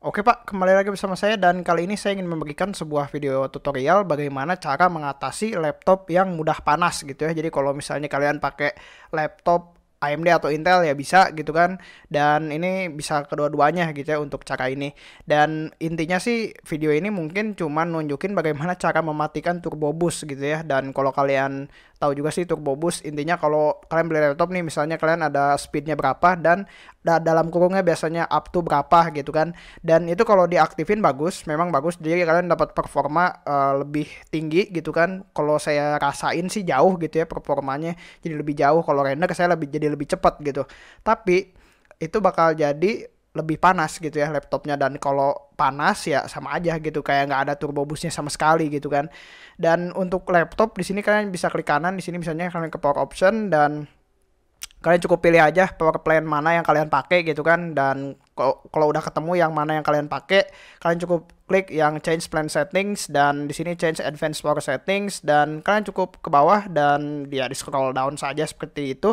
Oke Pak, kembali lagi bersama saya dan kali ini saya ingin memberikan sebuah video tutorial bagaimana cara mengatasi laptop yang mudah panas gitu ya. Jadi kalau misalnya kalian pakai laptop AMD atau Intel ya bisa gitu kan dan ini bisa kedua-duanya gitu ya untuk cara ini dan intinya sih video ini mungkin cuma nunjukin bagaimana cara mematikan turbo boost gitu ya dan kalau kalian tahu juga sih turbo boost intinya kalau kalian beli laptop nih misalnya kalian ada speednya berapa dan da dalam kurungnya biasanya up to berapa gitu kan dan itu kalau diaktifin bagus memang bagus jadi kalian dapat performa uh, lebih tinggi gitu kan kalau saya rasain sih jauh gitu ya performanya jadi lebih jauh kalau render saya lebih jadi lebih cepat gitu tapi itu bakal jadi lebih panas gitu ya laptopnya dan kalau panas ya sama aja gitu kayak nggak ada turbo boostnya sama sekali gitu kan dan untuk laptop di sini kalian bisa klik kanan di sini misalnya kalian ke power option dan kalian cukup pilih aja power plan mana yang kalian pakai gitu kan dan kalau udah ketemu yang mana yang kalian pakai kalian cukup klik yang change plan settings dan di sini change advanced power settings dan kalian cukup ke bawah dan dia ya di scroll down saja seperti itu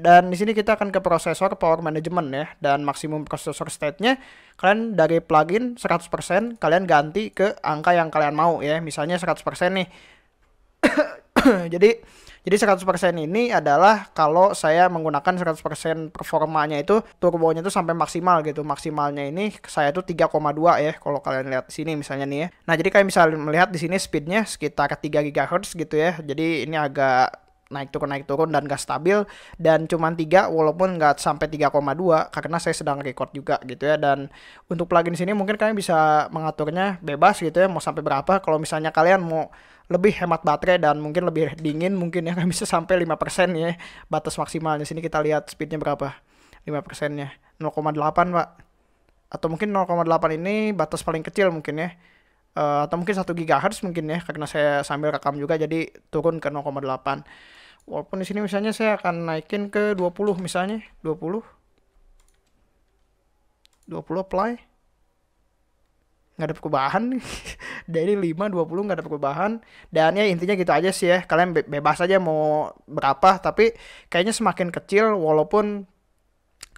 dan di sini kita akan ke prosesor power management ya dan maksimum prosesor state-nya kalian dari plugin 100% kalian ganti ke angka yang kalian mau ya misalnya 100% nih jadi jadi 100% ini adalah kalau saya menggunakan 100% performanya itu turbonya itu sampai maksimal gitu. Maksimalnya ini saya itu 3,2 ya kalau kalian lihat sini misalnya nih ya. Nah, jadi kalian bisa melihat di sini speednya sekitar 3 GHz gitu ya. Jadi ini agak naik turun naik turun dan gak stabil dan cuman tiga walaupun nggak sampai 3,2 karena saya sedang record juga gitu ya dan untuk plugin sini mungkin kalian bisa mengaturnya bebas gitu ya mau sampai berapa kalau misalnya kalian mau lebih hemat baterai dan mungkin lebih dingin mungkin ya bisa sampai 5% ya batas maksimalnya sini kita lihat speednya berapa 5% nya 0,8 pak atau mungkin 0,8 ini batas paling kecil mungkin ya uh, atau mungkin 1 GHz mungkin ya karena saya sambil rekam juga jadi turun ke 0,8 walaupun di sini misalnya saya akan naikin ke 20 misalnya 20 20 apply nggak ada perubahan dari 5 20 nggak ada perubahan dan ya intinya gitu aja sih ya kalian bebas aja mau berapa tapi kayaknya semakin kecil walaupun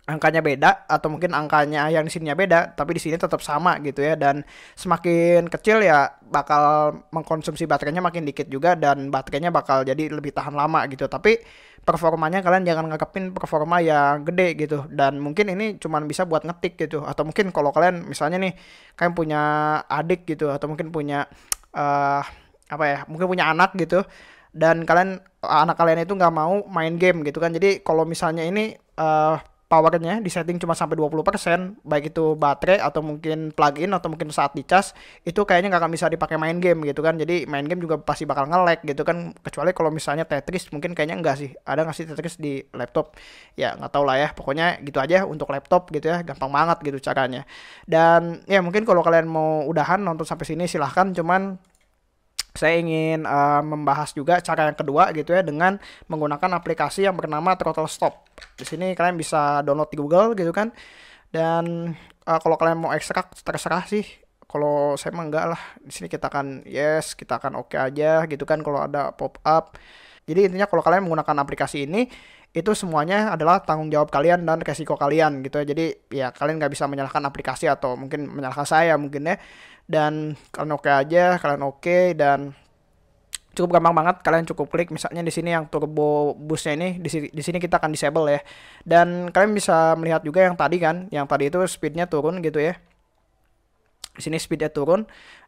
angkanya beda atau mungkin angkanya yang di sininya beda tapi di sini tetap sama gitu ya dan semakin kecil ya bakal mengkonsumsi baterainya makin dikit juga dan baterainya bakal jadi lebih tahan lama gitu tapi performanya kalian jangan ngekepin performa yang gede gitu dan mungkin ini cuma bisa buat ngetik gitu atau mungkin kalau kalian misalnya nih kalian punya adik gitu atau mungkin punya uh, apa ya mungkin punya anak gitu dan kalian anak kalian itu nggak mau main game gitu kan jadi kalau misalnya ini uh, powernya di setting cuma sampai 20% baik itu baterai atau mungkin plugin atau mungkin saat dicas itu kayaknya nggak akan bisa dipakai main game gitu kan jadi main game juga pasti bakal nge-lag gitu kan kecuali kalau misalnya Tetris mungkin kayaknya enggak sih ada nggak sih Tetris di laptop ya nggak tau lah ya pokoknya gitu aja untuk laptop gitu ya gampang banget gitu caranya dan ya mungkin kalau kalian mau udahan nonton sampai sini silahkan cuman saya ingin uh, membahas juga cara yang kedua gitu ya dengan menggunakan aplikasi yang bernama Throttle Stop. Di sini kalian bisa download di Google gitu kan. Dan uh, kalau kalian mau ekstrak terserah sih. Kalau saya emang enggak lah. Di sini kita akan yes, kita akan oke okay aja gitu kan kalau ada pop up. Jadi intinya kalau kalian menggunakan aplikasi ini itu semuanya adalah tanggung jawab kalian dan resiko kalian gitu ya. Jadi ya kalian nggak bisa menyalahkan aplikasi atau mungkin menyalahkan saya mungkin ya. Dan kalian oke okay aja, kalian oke okay, dan cukup gampang banget kalian cukup klik misalnya di sini yang turbo busnya ini di sini, di sini kita akan disable ya dan kalian bisa melihat juga yang tadi kan yang tadi itu speednya turun gitu ya di sini speednya turun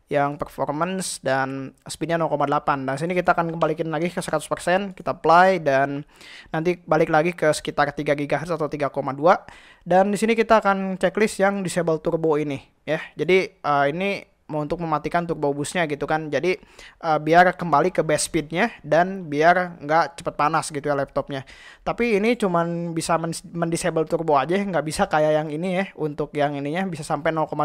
yang performance dan speednya 0,8 dan sini kita akan kembalikan lagi ke 100% kita apply dan nanti balik lagi ke sekitar 3 GHz atau 3,2 dan di sini kita akan checklist yang disable turbo ini ya jadi uh, ini mau untuk mematikan turbo busnya gitu kan jadi uh, biar kembali ke base speednya dan biar nggak cepet panas gitu ya laptopnya tapi ini cuman bisa men mendisable turbo aja nggak bisa kayak yang ini ya untuk yang ininya bisa sampai 0,8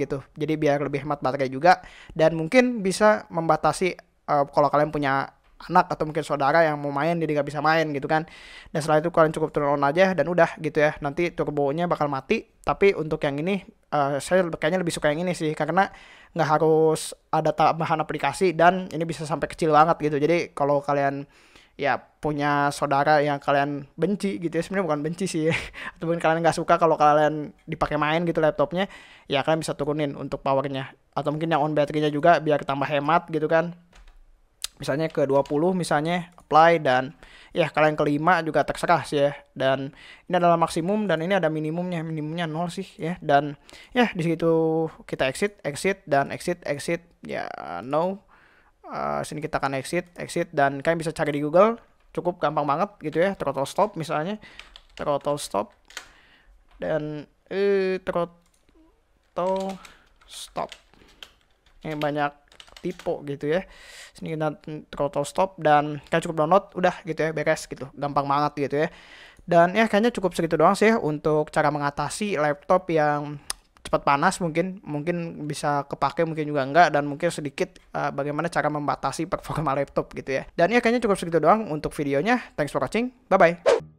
gitu jadi biar lebih hemat baterai juga dan mungkin bisa membatasi uh, kalau kalian punya anak atau mungkin saudara yang mau main jadi nggak bisa main gitu kan dan setelah itu kalian cukup turun on aja dan udah gitu ya nanti turbonya bakal mati tapi untuk yang ini uh, saya kayaknya lebih suka yang ini sih karena nggak harus ada tambahan aplikasi dan ini bisa sampai kecil banget gitu jadi kalau kalian ya punya saudara yang kalian benci gitu ya sebenarnya bukan benci sih ya. ataupun kalian nggak suka kalau kalian dipakai main gitu laptopnya ya kalian bisa turunin untuk powernya atau mungkin yang on baterainya juga biar tambah hemat gitu kan misalnya ke 20 misalnya supply dan ya kalian kelima juga terserah sih ya dan ini adalah maksimum dan ini ada minimumnya minimumnya nol sih ya dan ya di situ kita exit exit dan exit exit ya no uh, sini kita akan exit exit dan kalian bisa cari di Google cukup gampang banget gitu ya throttle stop misalnya throttle stop dan eh, throttle stop ini banyak tipe gitu ya sini kita stop dan kalian cukup download udah gitu ya beres gitu gampang banget gitu ya dan ya kayaknya cukup segitu doang sih untuk cara mengatasi laptop yang cepat panas mungkin mungkin bisa kepake mungkin juga enggak dan mungkin sedikit uh, bagaimana cara membatasi performa laptop gitu ya dan ya kayaknya cukup segitu doang untuk videonya thanks for watching bye bye